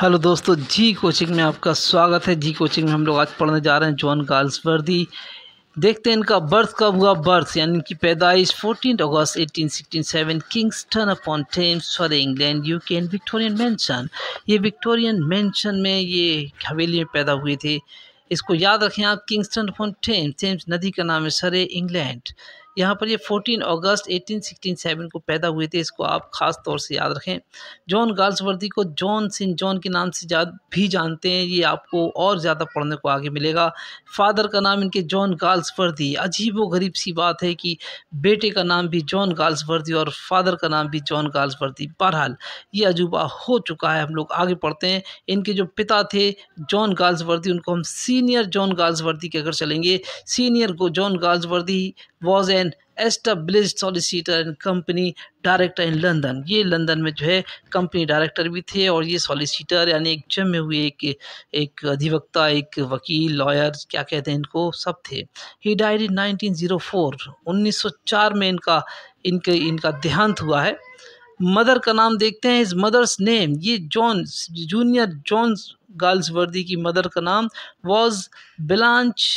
Hello दोस्तों जी coaching में आपका स्वागत है जी कोचिंग में हम लोग आज पढ़ने जा रहे हैं जॉन वर्दी देखते हैं इनका बर्थ कब हुआ बर्थ यानी इनकी पैदाइश 14 अगस्त 1867 Kingston upon Thames for England UK and Victorian mansion ये विक्टोरियन मेंशन में ये हवेली में पैदा हुए थे इसको याद रखें आप किंगस्टन अपॉन टेम्स टेम्स नदी का नाम है सरे इंग्लैंड यहाँ पर ये 14 अगस्त 1867 को पैदा हुए थे इसको आप ख़ास तौर से याद रखें जॉन गाल्सवर्दी को जॉन सिंह जॉन के नाम से जान भी जानते हैं ये आपको और ज़्यादा पढ़ने को आगे मिलेगा फादर का नाम इनके जॉन वर्दी अजीब व गरीब सी बात है कि बेटे का नाम भी जॉन गाल्सवर्दी और फादर का नाम भी जॉन वर्दी बहरहाल ये अजूबा हो चुका है हम लोग आगे पढ़ते हैं इनके जो पिता थे जॉन गाल्सवर्दी उनको हम सीनियर जॉन गार्ल्सवर्दी के अगर चलेंगे senior John Galsworthy was an established solicitor and company director in London ये लंदन में जो है कंपनी डायरेक्टर भी थे और ये सॉलिसिटर यानी एक जमे हुए एक एक अधिवक्ता एक वकील लॉयर क्या कहते हैं इनको सब थे ही फोर इन 1904 1904 में इनका इनके इनका देहांत हुआ है मदर का नाम देखते हैं इस मदर्स नेम ये John junior John's Galsworthy की मदर का नाम वॉज बिलांच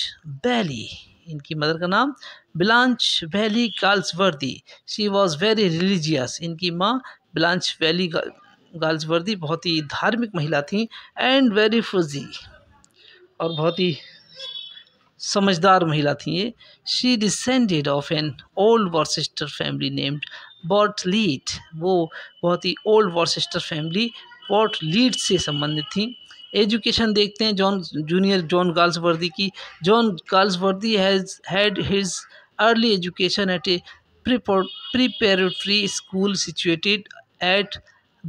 बैली इनकी मदर का नाम Blanche Bailey Galsworthy she was very religious इनकी माँ ब्लांच वैली गर्ल्सवर्दी बहुत ही धार्मिक महिला थी एंड वेरी फजी और बहुत ही समझदार महिला थी ये she descended of an old Worcester family named Bartleet वो बहुत ही old Worcester family Bartleet से संबंधित थी एजुकेशन देखते हैं जॉन जूनियर जॉन गाल्सवर्दी की John Galsworthy has had his early education at a preparatory school situated at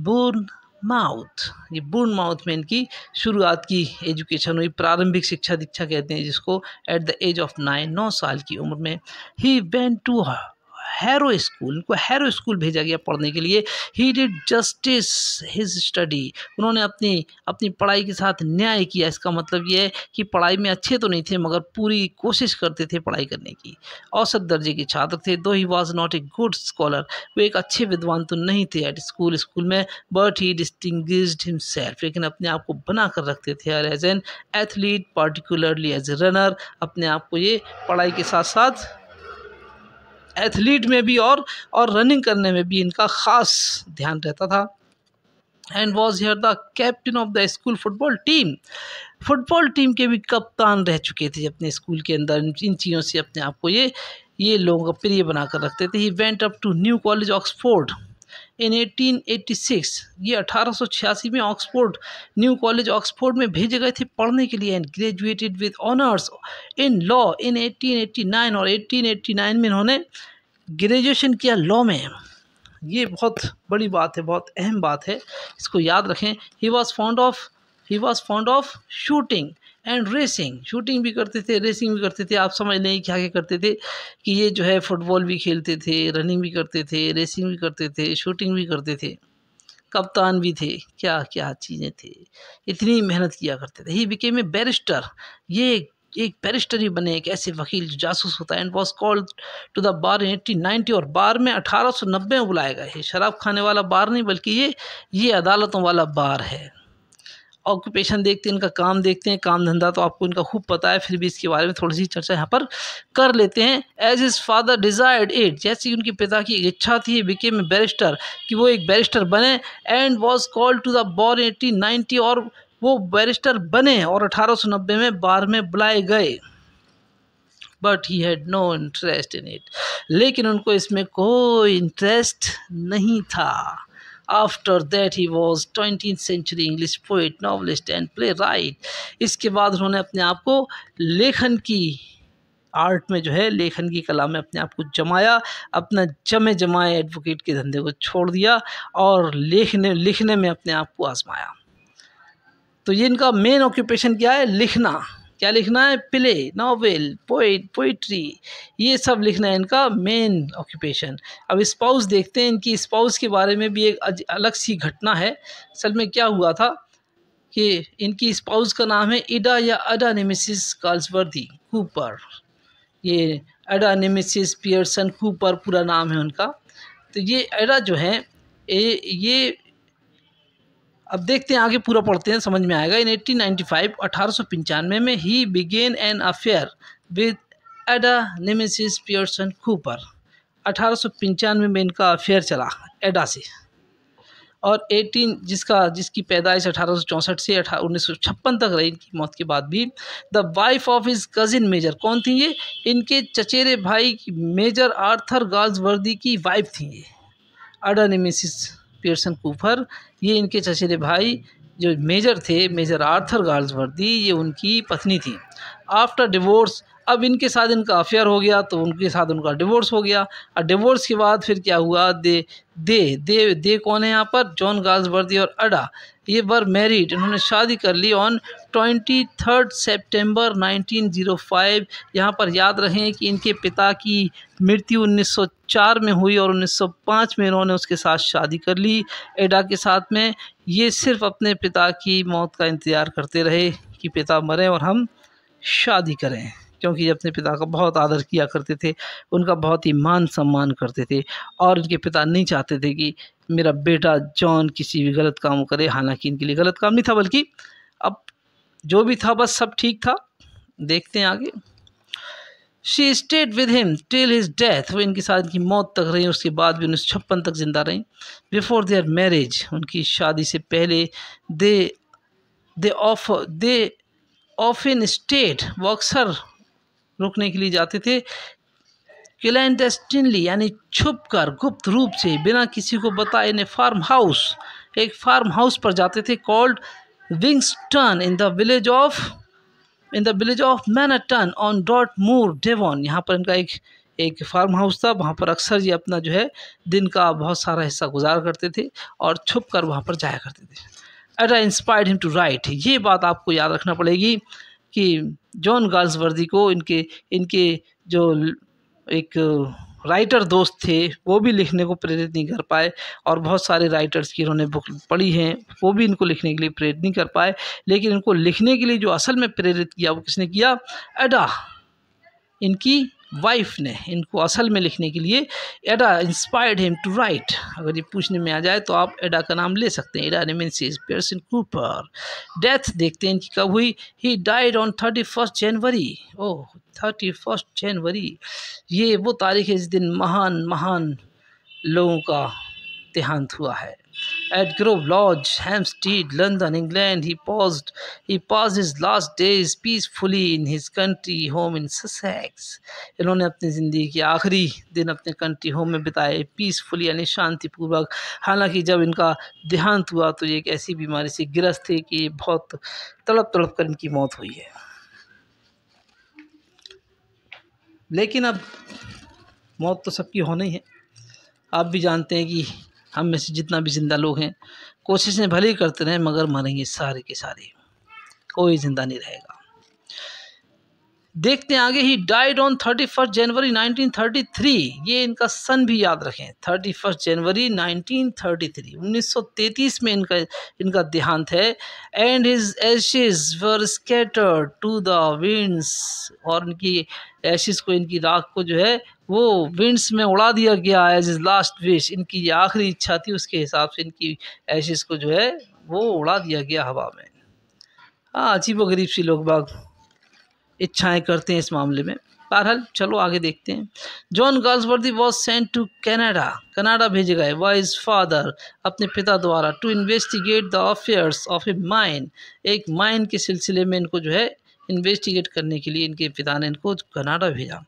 Bournemouth ये बोर्न माउथ में इनकी शुरुआत की एजुकेशन हुई प्रारंभिक शिक्षा दीक्षा कहते हैं जिसको at the age of nine नौ साल की उम्र में ही वेंट टू हैरो स्कूल इनको हैरो स्कूल भेजा गया पढ़ने के लिए ही डिड जस्टिस हिज स्टडी उन्होंने अपनी अपनी पढ़ाई के साथ न्याय किया इसका मतलब यह है कि पढ़ाई में अच्छे तो नहीं थे मगर पूरी कोशिश करते थे पढ़ाई करने की औसत दर्जे के छात्र थे दो ही was not a good scholar वो एक अच्छे विद्वान तो नहीं थे एट स्कूल स्कूल में बट ही डिस्टिंग हिमसेल्फ लेकिन अपने आप को बना कर रखते थे और as an athlete particularly as a runner अपने आप को ये पढ़ाई के साथ साथ एथलीट में भी और और रनिंग करने में भी इनका ख़ास ध्यान रहता था and was here the captain of the school football team football team के भी कप्तान रह चुके थे अपने स्कूल के अंदर इन चीज़ों से अपने आप को ये ये लोगों का प्रिय बना कर रखते थे he went up to new college Oxford in 1886 ये 1886 में ऑक्सफोर्ड न्यू कॉलेज ऑक्सफोर्ड में भेजे गए थे पढ़ने के लिए and graduated with honours in law in 1889 और 1889 में इन्होंने ग्रेजुएशन किया लॉ में ये बहुत बड़ी बात है बहुत अहम बात है इसको याद रखें he was fond of he was fond of shooting and racing shooting भी करते थे रेसिंग भी करते थे आप समझ नहीं क्या क्या करते थे कि ये जो है फुटबॉल भी खेलते थे रनिंग भी करते थे रेसिंग भी करते थे शूटिंग भी करते थे कप्तान भी थे क्या क्या चीज़ें थे इतनी मेहनत किया करते थे ही बिकेम ए बैरिस्टर ये एक बैरिस्टर ही बने एक ऐसे वकील जो जासूस होता है and was called to the bar in eighteen ninety और बार में अठारह सौ नब्बे में बुलाया गया है शराब खाने वाला बार नहीं बल्कि ये ये अदालतों वाला बार है ऑक्यूपेशन देखते हैं इनका काम देखते हैं काम धंधा तो आपको इनका खूब पता है फिर भी इसके बारे में थोड़ी सी चर्चा यहाँ पर कर लेते हैं as his father desired it जैसे कि उनके पिता की इच्छा थी बिकेम ए बैरिस्टर कि वो एक बैरिस्टर बने and was called to the bar eighteen ninety और वो बैरिस्टर बने और अठारह सौ नब्बे में बार में बुलाए गए but he had no interest in it लेकिन उनको इसमें कोई इंटरेस्ट नहीं था after that he was twenty century English poet novelist and playwright इसके बाद उन्होंने अपने आप को लेखन की आर्ट में जो है लेखन की कला में अपने आप को जमाया अपना जमे जमाए एडवोकेट के धंधे को छोड़ दिया और लेखने लिखने में अपने आप को आजमाया तो ये इनका मेन ऑक्यूपेशन क्या है लिखना क्या लिखना है प्ले नावल पोइट पोइट्री ये सब लिखना है इनका मेन ऑक्यूपेशन अब स्पाउस देखते हैं इनकी स्पाउस के बारे में भी एक अलग सी घटना है असल में क्या हुआ था कि इनकी स्पाउस का नाम है इडा या अडा नेमिसिस कार्ल्सवर्दी कूपर ये अडा नेमिसिस पियर्सन कूपर पूरा नाम है उनका तो ये एडा जो है ये अब देखते हैं आगे पूरा पढ़ते हैं समझ में आएगा इन एट्टीन नाइन्टी फाइव अठारह में he began an affair with Ada Nemesis Pearson Cooper अठारह में इनका अफेयर चला एडा से और 18 जिसका जिसकी पैदाइश अठारह से अठारह उन्नीस तक रही इनकी मौत के बाद भी the wife of his cousin Major कौन थी ये इनके चचेरे भाई की मेजर आर्थर गाल्सवर्दी की वाइफ थी ये अडानेमेसिस पियर्सन कूफर ये इनके चचेरे भाई जो मेजर थे मेजर आर्थर गार्ल्सवर्दी ये उनकी पत्नी थी आफ्टर डिवोर्स अब इनके साथ इनका अफेयर हो गया तो उनके साथ उनका डिवोर्स हो गया और डिवोर्स के बाद फिर क्या हुआ दे दे दे दे कौन है यहाँ पर जॉन गार्ल्सवर्दी और अडा ये वर मैरिड इन्होंने शादी कर ली on twenty third September nineteen zero five यहाँ पर याद रहें कि इनके पिता की मृत्यु 1904 में हुई और 1905 में इन्होंने उसके साथ शादी कर ली एडा के साथ में ये सिर्फ अपने पिता की मौत का इंतज़ार करते रहे कि पिता मरें और हम शादी करें क्योंकि ये अपने पिता का बहुत आदर किया करते थे उनका बहुत ही मान सम्मान करते थे और उनके पिता नहीं चाहते थे कि मेरा बेटा जॉन किसी भी गलत काम करे हालांकि इनके लिए गलत काम नहीं था बल्कि जो भी था बस सब ठीक था देखते हैं आगे she stayed with him till his death वो इनके साथ इनकी मौत तक रही उसके बाद भी उन्नीस छप्पन तक ज़िंदा रहीं बिफोर देयर मैरिज उनकी शादी से पहले they they of they of in state वो अक्सर रुकने के लिए जाते थे क्लैंडस्टिनली यानी छुप कर गुप्त रूप से बिना किसी को बताए इन्हें फार्म हाउस एक फार्म हाउस पर जाते थे called Wingstone in the village of in the village of Manaton on Dartmoor Devon यहाँ पर इनका एक एक फार्म हाउस था वहाँ पर अक्सर ये अपना जो है दिन का बहुत सारा हिस्सा गुजार करते थे और छुप कर वहाँ पर जाया करते थे at I inspired him to write ये बात आपको याद रखना पड़ेगी कि जॉन वर्दी को इनके इनके जो एक राइटर दोस्त थे वो भी लिखने को प्रेरित नहीं कर पाए और बहुत सारे राइटर्स की इन्होंने बुक पढ़ी हैं वो भी इनको लिखने के लिए प्रेरित नहीं कर पाए लेकिन इनको लिखने के लिए जो असल में प्रेरित किया वो किसने किया एडा इनकी वाइफ ने इनको असल में लिखने के लिए एडा इंस्पायर्ड हिम टू राइट अगर ये पूछने में आ जाए तो आप एडा का नाम ले सकते हैं Ada Nemesis Pearson Cooper death देखते हैं इनकी कब हुई he died on thirty first January oh thirty first January ये वो तारीख है जिस दिन महान महान लोगों का देहांत हुआ है At Grove Lodge, Hampstead, London, England, he paused. He passed his last days peacefully in his country home in Sussex. इन्होंने अपनी ज़िंदगी के आखिरी दिन अपने कंट्री होम में बिताए पीसफुली यानी शांतिपूर्वक हालांकि जब इनका देहांत हुआ तो ये एक ऐसी बीमारी से ग्रस्त थे कि बहुत तड़प तड़प कर इनकी मौत हुई है लेकिन अब मौत तो सबकी होनी है आप भी जानते हैं कि हम में से जितना भी ज़िंदा लोग हैं कोशिशें भले ही करते रहें मगर मरेंगे सारे के सारे कोई ज़िंदा नहीं रहेगा देखते हैं आगे he died on thirty first January nineteen thirty three ये इनका सन भी याद रखें thirty first January nineteen thirty three उन्नीस सौ तैंतीस में इनका इनका देहांत है and his ashes were scattered to the winds और इनकी एशेज को इनकी राख को जो है वो विंड्स में उड़ा दिया गया एज इज लास्ट विश इनकी आखिरी इच्छा थी उसके हिसाब से इनकी एशेज को जो है वो उड़ा दिया गया हवा में हाँ अजीब गरीब सी लोग बाग इच्छाएं करते हैं इस मामले में बहरहाल चलो आगे देखते हैं John Galsworthy was sent to Canada Canada भेजे गए वाइज फादर अपने पिता द्वारा to investigate the affairs of a mine एक माइन के सिलसिले में इनको जो है इन्वेस्टिगेट करने के लिए इनके पिता ने इनको कनाडा भेजा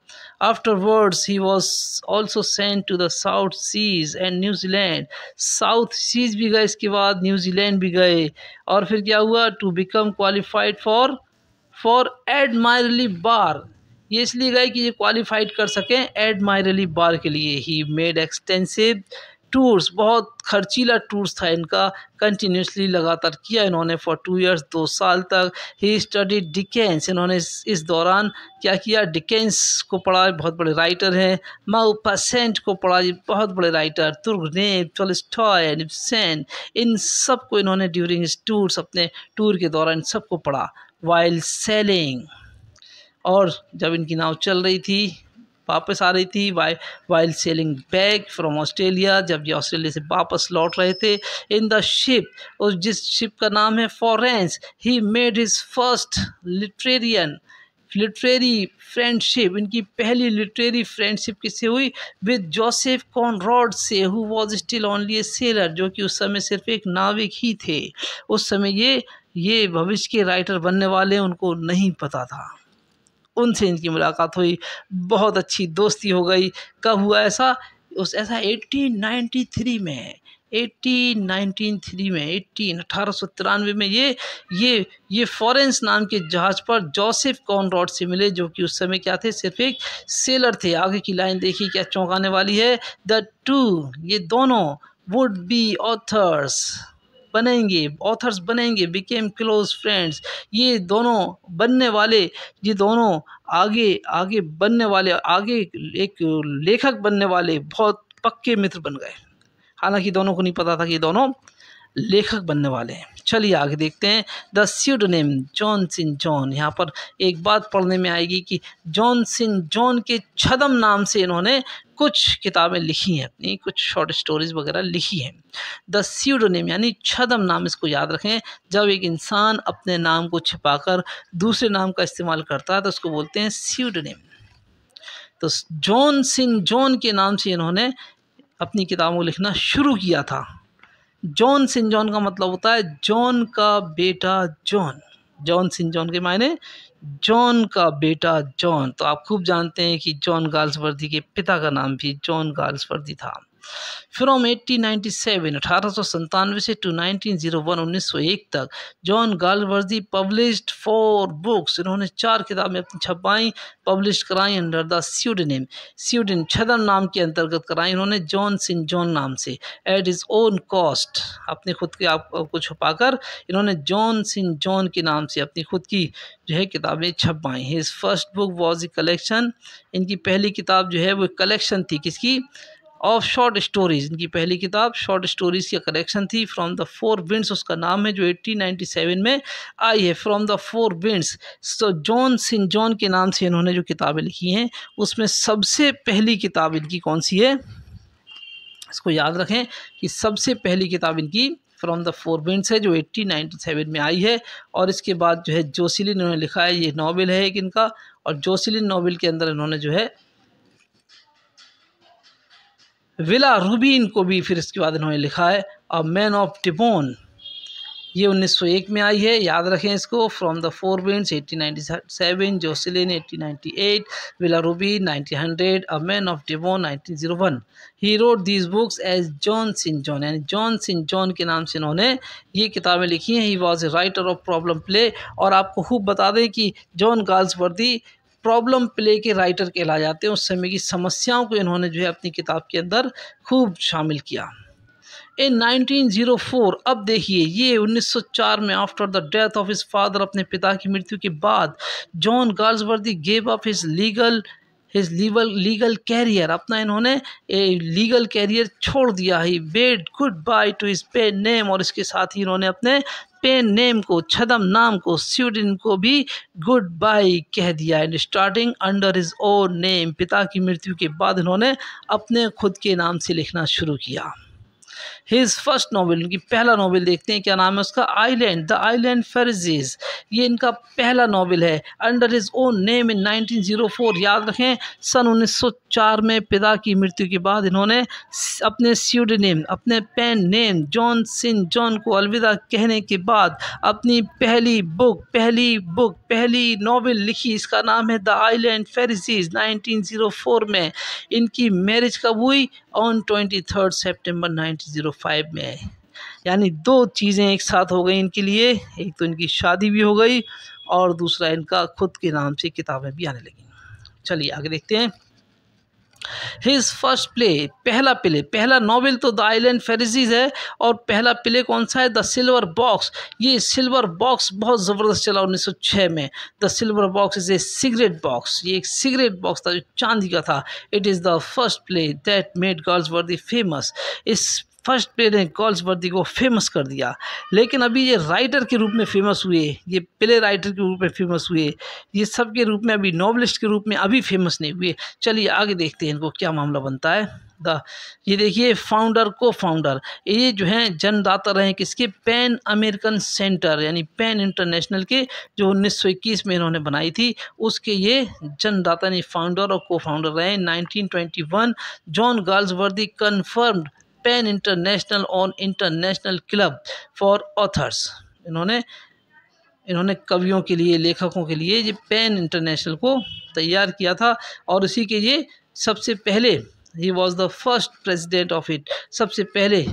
afterwards he was also sent to the South Seas and न्यूजीलैंड साउथ सीज भी गए इसके बाद न्यूजीलैंड भी गए और फिर क्या हुआ to become qualified for for Admiralty bar ये इसलिए गए कि ये क्वालिफाइड कर सकें एडमायरली बार के लिए ही मेड एक्सटेंसिव टूर्स बहुत खर्चीला टूर्स था इनका कंटिन्यूसली लगातार किया इन्होंने फॉर टू इयर्स दो साल तक ही स्टडी डिकेंस इन्होंने इस, दौरान क्या किया डिकेंस को पढ़ा बहुत बड़े राइटर हैं माउपासेंट को पढ़ा ये बहुत बड़े राइटर तुर्गनेब टोलस्टॉय इन सब को इन्होंने ड्यूरिंग इस टूर्स अपने टूर के दौरान सबको पढ़ा वाइल सेलिंग और जब इनकी नाव चल रही थी वापस आ रही थी why while sailing back from Australia जब ये ऑस्ट्रेलिया से वापस लौट रहे थे इन द शिप उस जिस शिप का नाम है Torrens he made his first literarian literary friendship इनकी पहली लिटरेरी फ्रेंडशिप किससे हुई विद जोसेफ कॉनरॉड से who was still only a sailor जो कि उस समय सिर्फ एक नाविक ही थे उस समय ये ये भविष्य के राइटर बनने वाले उनको नहीं पता था उनसे इनकी मुलाकात हुई बहुत अच्छी दोस्ती हो गई कब हुआ ऐसा उस ऐसा 1893 में 1893 में एट्टीन अठारह में ये ये ये फॉरेंस नाम के जहाज़ पर जोसेफ कॉनरॉड से मिले जो कि उस समय क्या थे सिर्फ एक सेलर थे आगे की लाइन देखिए क्या चौंकाने वाली है द टू ये दोनों वुड बी ऑथर्स बनेंगे ऑथर्स बनेंगे बिकेम क्लोज फ्रेंड्स ये दोनों बनने वाले ये दोनों आगे आगे बनने वाले आगे एक लेखक बनने वाले बहुत पक्के मित्र बन गए हालांकि दोनों को नहीं पता था कि दोनों लेखक बनने वाले हैं चलिए आगे देखते हैं the name John Sinjohn यहाँ पर एक बात पढ़ने में आएगी कि जॉन सिन जॉन के छदम नाम से इन्होंने कुछ किताबें लिखी हैं अपनी कुछ शॉर्ट स्टोरीज वगैरह लिखी हैं द सीड नेम यानी छदम नाम इसको याद रखें जब एक इंसान अपने नाम को छिपाकर दूसरे नाम का इस्तेमाल करता है तो उसको बोलते हैं सीड नेम तो जॉन सिन जॉन के नाम से इन्होंने अपनी किताबों को लिखना शुरू किया था जॉन सिंजॉन का मतलब होता है जॉन का बेटा जॉन जॉन सिंजॉन के मायने जॉन का बेटा जॉन तो आप खूब जानते हैं कि जॉन गाल्सवर्दी के पिता का नाम भी जॉन गाल्सवर्दी था फ्रॉम 1897 अठारह से टू 1901 1901 तक John Galsworthy published four books इन्होंने चार किताबें अपनी छपाई पब्लिश कराई अंडर द स्यूडनिम स्यूडन छदम नाम के अंतर्गत कराई इन्होंने जॉन सिंह जॉन नाम से एट इज़ ओन कॉस्ट अपने खुद के आप को छुपाकर इन्होंने जॉन सिंह जॉन के नाम से अपनी खुद की जो है किताबें छपाई his first book was a collection इनकी पहली किताब जो है वो कलेक्शन थी किसकी ऑफ शॉर्ट स्टोरीज इनकी पहली किताब शॉर्ट स्टोरीज का कलेक्शन थी फ्रॉम द फोर विंड्स उसका नाम है जो 1897 में आई है फ्रॉम द फोर विंड्स तो जॉन सिंह जॉन के नाम से इन्होंने जो किताबें लिखी हैं उसमें सबसे पहली किताब इनकी कौन सी है इसको याद रखें कि सबसे पहली किताब इनकी फ्रॉम द फोर विंड्स है जो 1897 में आई है और इसके बाद जो है जोसिलिन इन्होंने लिखा है ये नावल है एक इनका और जोसिलिन नावल के अंदर इन्होंने जो है विला रूबीन को भी फिर इसके बाद इन्होंने लिखा है और मैन ऑफ टिपोन ये 1901 में आई है याद रखें इसको from the four winds 1897 Jocelyn 1898 villa Rubein 1900 a man of Devon 1901 he wrote these books as John Sinjohn यानी जॉन सिन जॉन के नाम से इन्होंने ये किताबें लिखी हैं he was a writer of problem play और आपको खूब बता दें कि जॉन गाल्सवर्दी प्रॉब्लम प्ले के राइटर कहला जाते हैं उस समय की समस्याओं को इन्होंने जो है अपनी किताब के अंदर खूब शामिल किया इन 1904 अब देखिए ये 1904 में after the death of his father अपने पिता की मृत्यु के बाद John Galsworthy gave of his legal his legal legal career अपना इन्होंने लीगल कैरियर छोड़ दिया he bade goodbye to his pen name और इसके साथ ही इन्होंने अपने पेन नेम को छदम नाम को स्यूडिन को भी गुड बाय कह दिया and starting under his own name पिता की मृत्यु के बाद इन्होंने अपने खुद के नाम से लिखना शुरू किया हिज फर्स्ट नावल उनकी पहला नावल देखते हैं क्या नाम है उसका आईलैंड द आईलैंड फर्जीज ये इनका पहला नावल है under his own name in 1904 याद रखें सन 1904 में पिता की मृत्यु के बाद इन्होंने अपने नेम अपने pen name John Sinjohn को अलविदा कहने के बाद अपनी पहली बुक पहली बुक पहली नावल लिखी इसका नाम है द आईलैंड फेरिजीज 1904 में इनकी मैरिज कब हुई on twenty third September nineteen five में यानी दो चीज़ें एक साथ हो गई इनके लिए एक तो इनकी शादी भी हो गई और दूसरा इनका खुद के नाम से किताबें भी आने लगी चलिए आगे देखते हैं हिज फर्स्ट प्ले पहला प्ले पहला नॉवल तो द आइलैंड फेरिजीज है और पहला प्ले कौन सा है द सिल्वर बॉक्स ये सिल्वर बॉक्स बहुत ज़बरदस्त चला उन्नीस सौ छः में the silver box is a cigarette box ये एक सिगरेट बॉक्स था जो चांदी का था it is the first play that made Galsworthy the famous इस फर्स्ट पे कॉल्स वर्दी को फेमस कर दिया लेकिन अभी ये राइटर के रूप में फेमस हुए ये प्ले राइटर के रूप में फेमस हुए ये सब के रूप में अभी नॉवलिस्ट के रूप में अभी फेमस नहीं हुए चलिए आगे देखते हैं इनको क्या मामला बनता है द ये देखिए फाउंडर को फाउंडर ये जो हैं जन्मदाता रहे किसके पैन अमेरिकन सेंटर यानी पैन इंटरनेशनल के जो उन्नीस में इन्होंने बनाई थी उसके ये जन्मदाता यानी फाउंडर और को फाउंडर रहे 1921 John Galsworthy confirmed PEN International on international club for authors इन्होंने इन्होंने कवियों के लिए लेखकों के लिए ये पेन इंटरनेशनल को तैयार किया था और इसी के ये सबसे पहले he was the first president of it सबसे पहले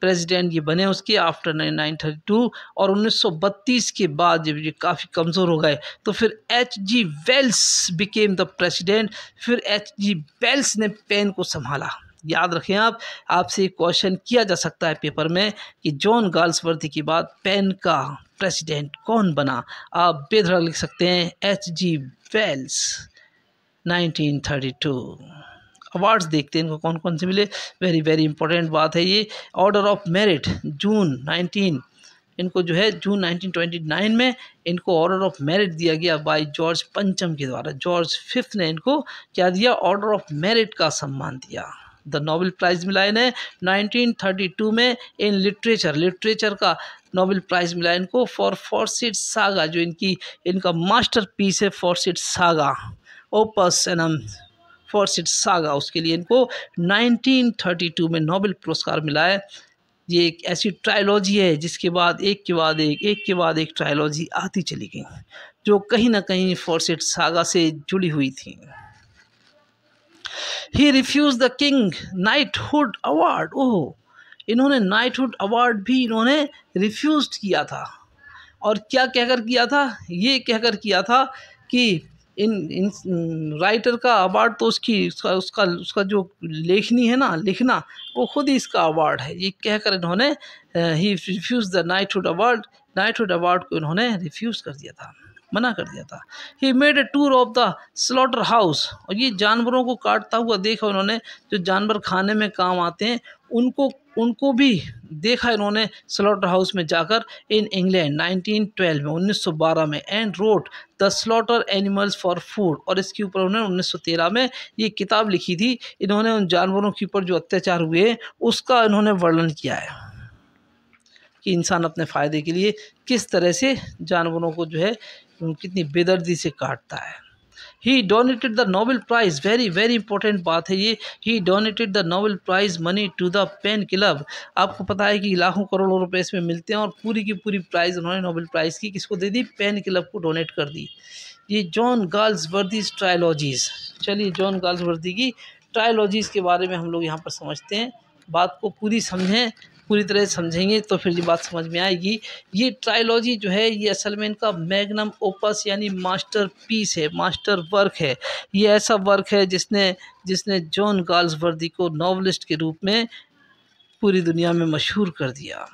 प्रेजिडेंट ये बने उसके आफ्टर नाइन थर्टी टू और 1932 के बाद जब ये काफ़ी कमज़ोर हो गए तो फिर H G Wells became the president फिर एच जी वेल्स ने पेन को संभाला याद रखें आप आपसे क्वेश्चन किया जा सकता है पेपर में कि जॉन गाल्सवर्थी के बाद पेन का प्रेसिडेंट कौन बना आप बेधड़क लिख सकते हैं एच जी वेल्स 1932 अवार्ड्स देखते हैं इनको कौन कौन से मिले वेरी वेरी इंपॉर्टेंट बात है ये ऑर्डर ऑफ मेरिट जून 19 इनको जो है जून 1929 में इनको ऑर्डर ऑफ मेरिट दिया गया बाय जॉर्ज पंचम के द्वारा जॉर्ज फिफ्थ ने इनको क्या दिया ऑर्डर ऑफ मेरिट का सम्मान दिया द नोबेल प्राइज़ मिला इन्हें टू में इन लिटरेचर लिटरेचर का नोबेल प्राइज़ मिला इनको फॉर फोरसिड सागा जो इनकी इनका मास्टर पीस है फोरसिड सागा ओपस एनम फोरसिड सागा उसके लिए इनको 1932 में नोबेल पुरस्कार मिला है ये एक ऐसी ट्रायलॉजी है जिसके बाद एक के बाद एक एक के बाद एक ट्रायलॉजी आती चली गई जो कहीं ना कहीं फोरसेट सागा से जुड़ी हुई थी he refuse the king knighthood award oh इन्होंने नाइटहुड अवार्ड भी इन्होंने रिफ्यूज किया था और क्या कहकर किया था ये कहकर किया था कि इन इन राइटर का अवार्ड तो उसकी उसका उसका उसका जो लेखनी है ना लिखना वो खुद ही इसका अवार्ड है ये कहकर इन्होंने he refuse the knighthood award knighthood award को इन्होंने रिफ्यूज़ कर दिया था मना कर दिया था he made a tour of the slaughterhouse और ये जानवरों को काटता हुआ देखा उन्होंने जो जानवर खाने में काम आते हैं उनको उनको भी देखा इन्होंने स्लॉटर हाउस में जाकर इन इंग्लैंड 1912 में 1912 में and wrote the slaughter animals for food और इसके ऊपर उन्होंने 1913 में ये किताब लिखी थी इन्होंने उन जानवरों के ऊपर जो अत्याचार हुए उसका इन्होंने वर्णन किया है कि इंसान अपने फ़ायदे के लिए किस तरह से जानवरों को जो है कितनी बेदर्दी से काटता है he donated the Nobel prize very very important बात है ये he donated the Nobel prize money to the PEN club आपको पता है कि लाखों करोड़ों रुपए इसमें मिलते हैं और पूरी की पूरी प्राइज़ उन्होंने नोबल प्राइज़ की किसको दे दी पेन क्लब को डोनेट कर दी ये जॉन गर्ल्स वर्दीज ट्रायलॉजीज़ चलिए जॉन गर्ल्स वर्दी की ट्रायलॉजीज़ के बारे में हम लोग यहाँ पर समझते हैं बात को पूरी समझें पूरी तरह समझेंगे तो फिर ये बात समझ में आएगी ये ट्रायलॉजी जो है ये असल में इनका मैग्नम ओपस यानी मास्टर पीस है मास्टर वर्क है ये ऐसा वर्क है जिसने जिसने जॉन गाल्सवर्दी को नावलिस्ट के रूप में पूरी दुनिया में मशहूर कर दिया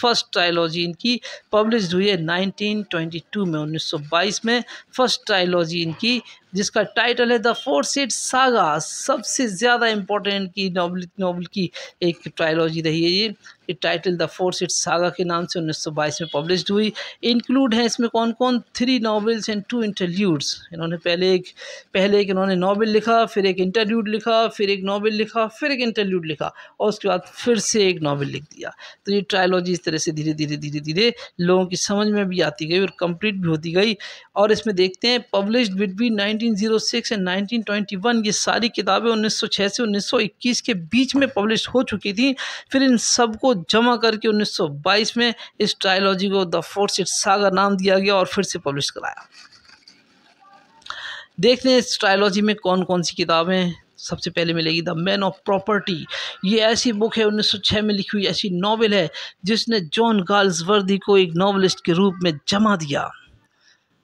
फर्स्ट ट्रायलॉजी इनकी पब्लिश हुई है 1922 में 1922 में फर्स्ट ट्रायलॉजी इनकी जिसका टाइटल है द फोर सीट सागा सबसे ज़्यादा इम्पोर्टेंट की नावल नावल की एक ट्रायलॉजी रही है ये ये title the Forsyte saga के नाम से 1922 में पब्लिश हुई इंक्लूड हैं इसमें कौन कौन three novels and two interludes इन्होंने पहले एक पहले एक इन्होंने नावल लिखा फिर एक इंटरल्यूड लिखा फिर एक नावल लिखा फिर एक इंटरल्यूड लिखा और उसके बाद फिर से एक नावल लिख दिया तो ये ट्रायलॉजी इस तरह से धीरे धीरे धीरे धीरे लोगों की समझ में भी आती गई और कम्प्लीट भी होती गई और इसमें देखते हैं पब्लिश बिटवीन नाइन 1906 से 1921 ये सारी किताबें 1906 से 1921 के बीच में पब्लिश हो चुकी थी फिर इन सब को जमा करके 1922 में इस ट्रायलॉजी को द फोर्स इट सागर नाम दिया गया और फिर से पब्लिश कराया देखते हैं इस ट्रायलॉजी में कौन कौन सी किताबें सबसे पहले मिलेगी द मैन ऑफ प्रॉपर्टी ये ऐसी बुक है 1906 में लिखी हुई ऐसी नावल है जिसने जॉन गार्ल्सवर्दी को एक नावलिस्ट के रूप में जमा दिया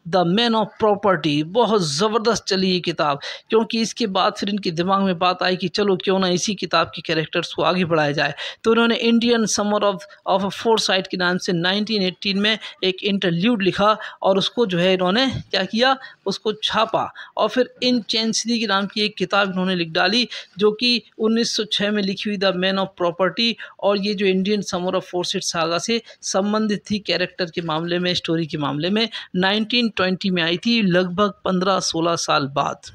द मैन ऑफ प्रॉपर्टी बहुत ज़बरदस्त चली ये किताब क्योंकि इसके बाद फिर इनके दिमाग में बात आई कि चलो क्यों ना इसी किताब के कैरेक्टर्स को आगे बढ़ाया जाए तो उन्होंने Indian summer of of Forsyte के नाम से 1918 में एक इंटरल्यूड लिखा और उसको जो है इन्होंने क्या किया उसको छापा और फिर इन चैंसली के नाम की एक किताब इन्होंने लिख डाली जो कि 1906 में लिखी हुई द मैन ऑफ प्रॉपर्टी और ये जो Indian summer of Forsyte saga से संबंधित थी कैरेक्टर के मामले में स्टोरी के मामले में 1920 में आई थी लगभग 15-16 साल बाद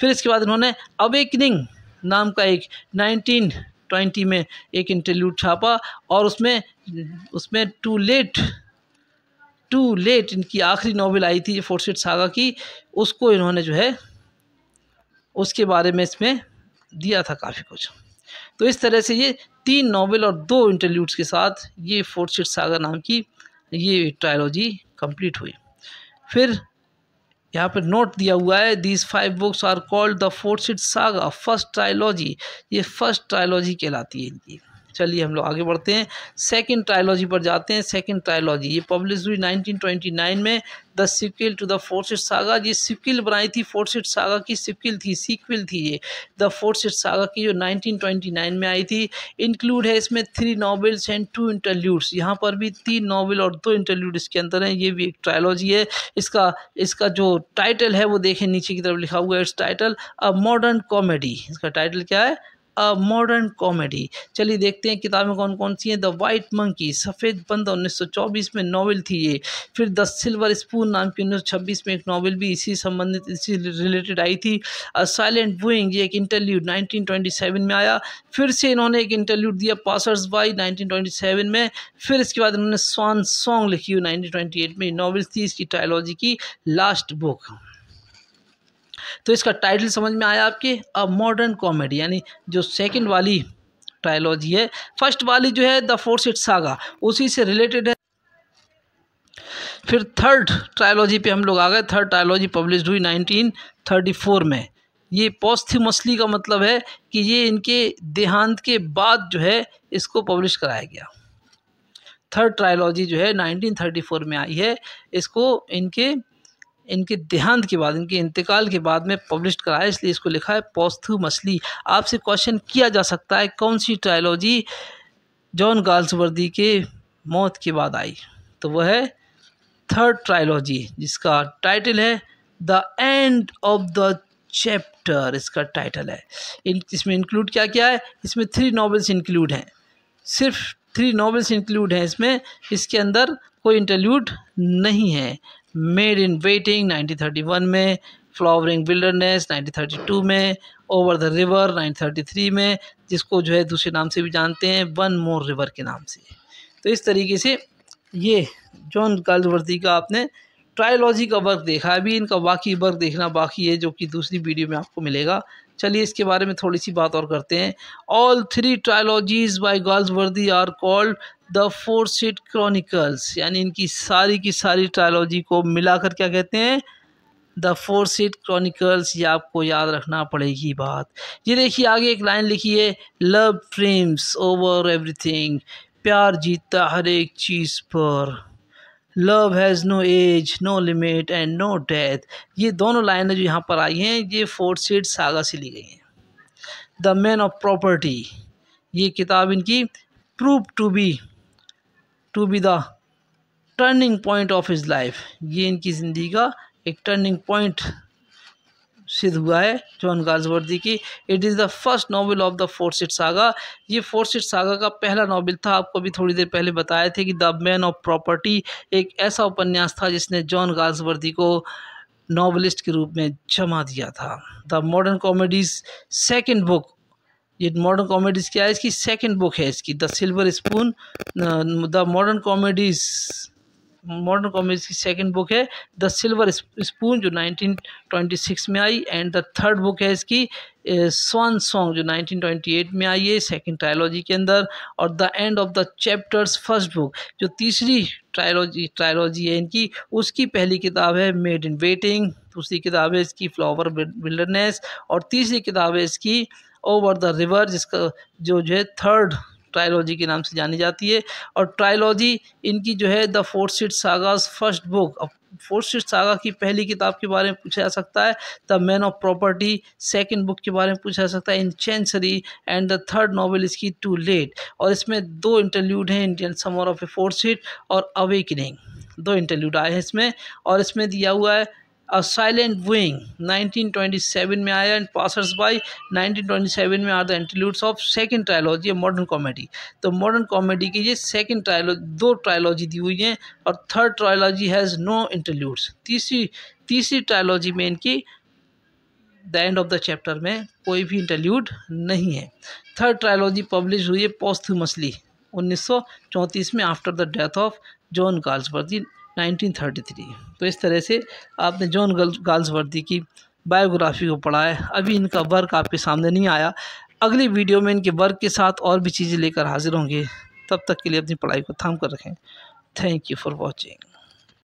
फिर इसके बाद इन्होंने अवेकनिंग नाम का एक नाइनटीन ट्वेंटी में एक इंटरव्यू छापा और उसमें उसमें टू लेट टू लेट इनकी आखिरी नावल आई थी फोर्सेट सागा की उसको इन्होंने जो है उसके बारे में इसमें दिया था काफ़ी कुछ तो इस तरह से ये तीन नावल और दो इंटरल्यूट्स के साथ ये फोर्सेट सागा नाम की ये ट्रायलॉजी कंप्लीट हुई फिर यहाँ पर नोट दिया हुआ है these five books are called the Forsyte saga first trilogy ये फर्स्ट ट्रायलॉजी कहलाती है इनकी चलिए हम लोग आगे बढ़ते हैं सेकंड ट्रायलॉजी पर जाते हैं सेकंड ट्रायलॉजी ये पब्लिश हुई 1929 में the sequel to the Forsyte saga ये सिक्विल बनाई थी सिट सागा की सिक्विल थी सिक्विल थी ये द फोर्सेड सागा की जो 1929 में आई थी इंक्लूड है इसमें three novels and two interludes यहाँ पर भी तीन नावल और दो इंटरल्यूड इसके अंदर हैं ये भी एक ट्रायलॉजी है इसका इसका जो टाइटल है वो देखें नीचे की तरफ लिखा हुआ है its title a modern comedy इसका टाइटल क्या है अ मॉडर्न कॉमेडी चलिए देखते हैं किताबें कौन कौन सी हैं द वाइट मंकी सफ़ेद बंदा 1924 में नावल थी ये फिर द सिल्वर स्पून नाम की 1926 में एक नावल भी इसी संबंधित इसी रिलेटेड आई थी अ साइलेंट बुइंग ये एक इंटरव्यू 1927 में आया फिर से इन्होंने एक इंटरव्यू दिया पासर्स बाई नाइनटीन में फिर इसके बाद इन्होंने स्वान सॉन्ग लिखी हुई नाइनटीन में नॉवल थी इसकी ट्रायोलॉजी की लास्ट बुक तो इसका टाइटल समझ में आया आपके अ मॉडर्न कॉमेडी यानी जो सेकंड वाली ट्रायलॉजी है फर्स्ट वाली जो है द फोर्स इट सागा उसी से रिलेटेड है फिर थर्ड ट्रायलॉजी पे हम लोग आ गए थर्ड ट्रायलॉजी पब्लिश हुई नाइनटीन थर्टी फोर में ये मछली का मतलब है कि ये इनके देहांत के बाद जो है इसको पब्लिश कराया गया थर्ड ट्रायलॉजी जो है 1934 में आई है इसको इनके इनके देहांत के बाद इनके इंतकाल के बाद में पब्लिश कराया इसलिए इसको लिखा है पोस्थ मछली आपसे क्वेश्चन किया जा सकता है कौन सी ट्रायोलॉजी जॉन गाल्सवर्दी के मौत के बाद आई तो वह है थर्ड ट्रायोलॉजी जिसका टाइटल है the end of the chapter इसका टाइटल है इन इसमें इंक्लूड क्या क्या है इसमें थ्री नॉवल्स इंक्लूड हैं सिर्फ थ्री नॉवल्स इंक्लूड हैं इसमें इसके अंदर कोई इंटरल्यूड नहीं है मेड इन वेटिंग 1931 में फ्लावरिंग विल्डरनेस 1932 में ओवर द रिवर 1933 में जिसको जो है दूसरे नाम से भी जानते हैं वन मोर रिवर के नाम से तो इस तरीके से ये जॉन गर्दी का आपने ट्रायोलॉजी का वर्क देखा अभी इनका बाकी वर्क देखना बाकी है जो कि दूसरी वीडियो में आपको मिलेगा चलिए इसके बारे में थोड़ी सी बात और करते हैं all three trilogies by Worthy are called the Forsyte chronicles यानी इनकी सारी की सारी ट्रायलॉजी को मिलाकर क्या कहते हैं द फोर सीट क्रॉनिकल्स ये आपको याद रखना पड़ेगी बात ये देखिए आगे एक लाइन लिखी है लव फ्रेम्स ओवर एवरीथिंग प्यार जीतता हर एक चीज़ पर love has no age no limit and no death ये दोनों लाइनें जो यहाँ पर आई हैं ये फोर सीट सागा से ली गई हैं द मैन ऑफ प्रॉपर्टी ये किताब इनकी proof to be to be the turning point of his life ये इनकी ज़िंदगी का एक टर्निंग पॉइंट सिद्ध हुआ है जॉन गार्जवर्दी की it is the first novel of the Forsyte saga ये फोर सीट सागा का पहला नावल था आपको अभी थोड़ी देर पहले बताया थे कि द मैन ऑफ प्रॉपर्टी एक ऐसा उपन्यास था जिसने जॉन गार्जवर्दी को नावलिस्ट के रूप में जमा दिया था the modern comedies second book ये मॉडर्न कॉमेडीज़ क्या है इसकी सेकंड बुक है इसकी the silver spoon the modern comedies modern comedies की सेकंड बुक है द सिल्वर स्पून जो 1926 में आई एंड द थर्ड बुक है इसकी स्वान सॉन्ग जो 1928 में आई है सेकंड ट्रायलॉजी के अंदर और the end of the chapters first book जो तीसरी ट्रायलॉजी ट्रायलॉजी है इनकी उसकी पहली किताब है मेड इन वेटिंग दूसरी किताब है इसकी फ्लावर विल्डरनेस और तीसरी किताब है इसकी ओवर द रिवर जिसका जो जो है थर्ड ट्रायलॉजी के नाम से जानी जाती है और ट्रायलॉजी इनकी जो है the Forsyte sagas first book अब फोर्थ सीट सागा की पहली किताब के बारे में पूछा जा सकता है the man of property second book के बारे में पूछा जा सकता है in chancery and the third novel इसकी टू लेट और इसमें दो इंटरल्यूड हैं Indian summer of a Forsyte और अवेकनिंग दो इंटरल्यूड आए हैं इसमें और इसमें दिया हुआ है अ साइलेंट विंग 1927 में आया एंड पासर्स बाई 1927 में are the interludes of second trilogy modern comedy तो मॉडर्न कॉमेडी की ये सेकंड ट्रायलॉजी दो ट्रायलॉजी दी हुई हैं और third trilogy has no interludes तीसरी तीसरी ट्रायलॉजी में इनकी the end of the chapter में कोई भी इंटरल्यूड नहीं है थर्ड ट्रायलॉजी पब्लिश हुई है पोस्थमसली 1934 में after the death of John Galsworthy 1933 तो इस तरह से आपने जॉन गाल्सवर्दी की बायोग्राफी को पढ़ा है अभी इनका वर्क आपके सामने नहीं आया अगली वीडियो में इनके वर्क के साथ और भी चीज़ें लेकर हाजिर होंगे तब तक के लिए अपनी पढ़ाई को थाम कर रखें थैंक यू फॉर वॉचिंग